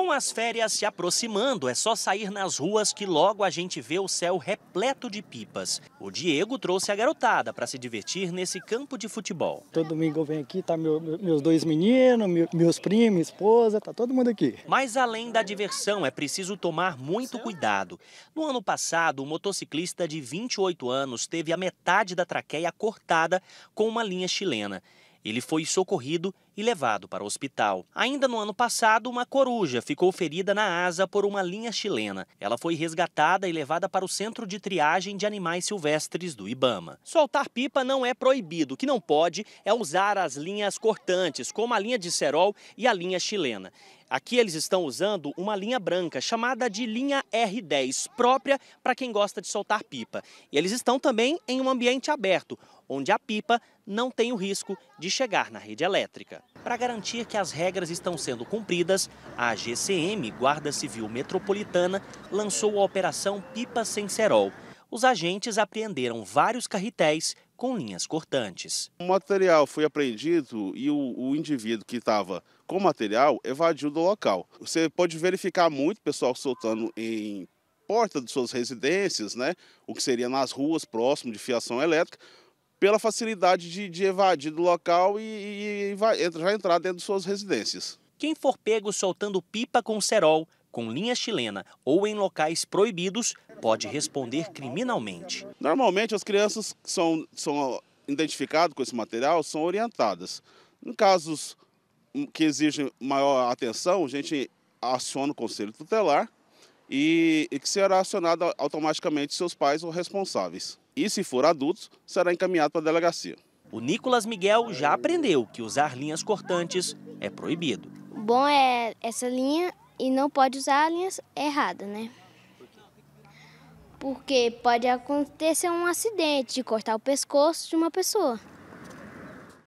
Com as férias se aproximando, é só sair nas ruas que logo a gente vê o céu repleto de pipas. O Diego trouxe a garotada para se divertir nesse campo de futebol. Todo domingo eu venho aqui, tá meu, meus dois meninos, meus primos, esposa, tá todo mundo aqui. Mas além da diversão, é preciso tomar muito cuidado. No ano passado, um motociclista de 28 anos teve a metade da traqueia cortada com uma linha chilena. Ele foi socorrido e levado para o hospital. Ainda no ano passado, uma coruja ficou ferida na asa por uma linha chilena. Ela foi resgatada e levada para o Centro de Triagem de Animais Silvestres do Ibama. Soltar pipa não é proibido. O que não pode é usar as linhas cortantes, como a linha de cerol e a linha chilena. Aqui eles estão usando uma linha branca, chamada de linha R10, própria para quem gosta de soltar pipa. E eles estão também em um ambiente aberto, onde a pipa não tem o risco de chegar na rede elétrica. Para garantir que as regras estão sendo cumpridas, a GCM, Guarda Civil Metropolitana, lançou a Operação Pipa Sem Serol. Os agentes apreenderam vários carretéis com linhas cortantes. O material foi apreendido e o, o indivíduo que estava com o material evadiu do local. Você pode verificar muito pessoal soltando em porta de suas residências, né? O que seria nas ruas próximo de fiação elétrica, pela facilidade de, de evadir do local e, e, e vai, entra, já entrar dentro de suas residências. Quem for pego soltando pipa com cerol, com linha chilena ou em locais proibidos, pode responder criminalmente. Normalmente, as crianças que são, são identificadas com esse material são orientadas. Em casos que exigem maior atenção, a gente aciona o conselho tutelar e, e que será acionado automaticamente seus pais ou responsáveis e, se for adultos, será encaminhado para a delegacia. O Nicolas Miguel já aprendeu que usar linhas cortantes é proibido. bom é essa linha e não pode usar linhas erradas, errada, né? Porque pode acontecer um acidente de cortar o pescoço de uma pessoa.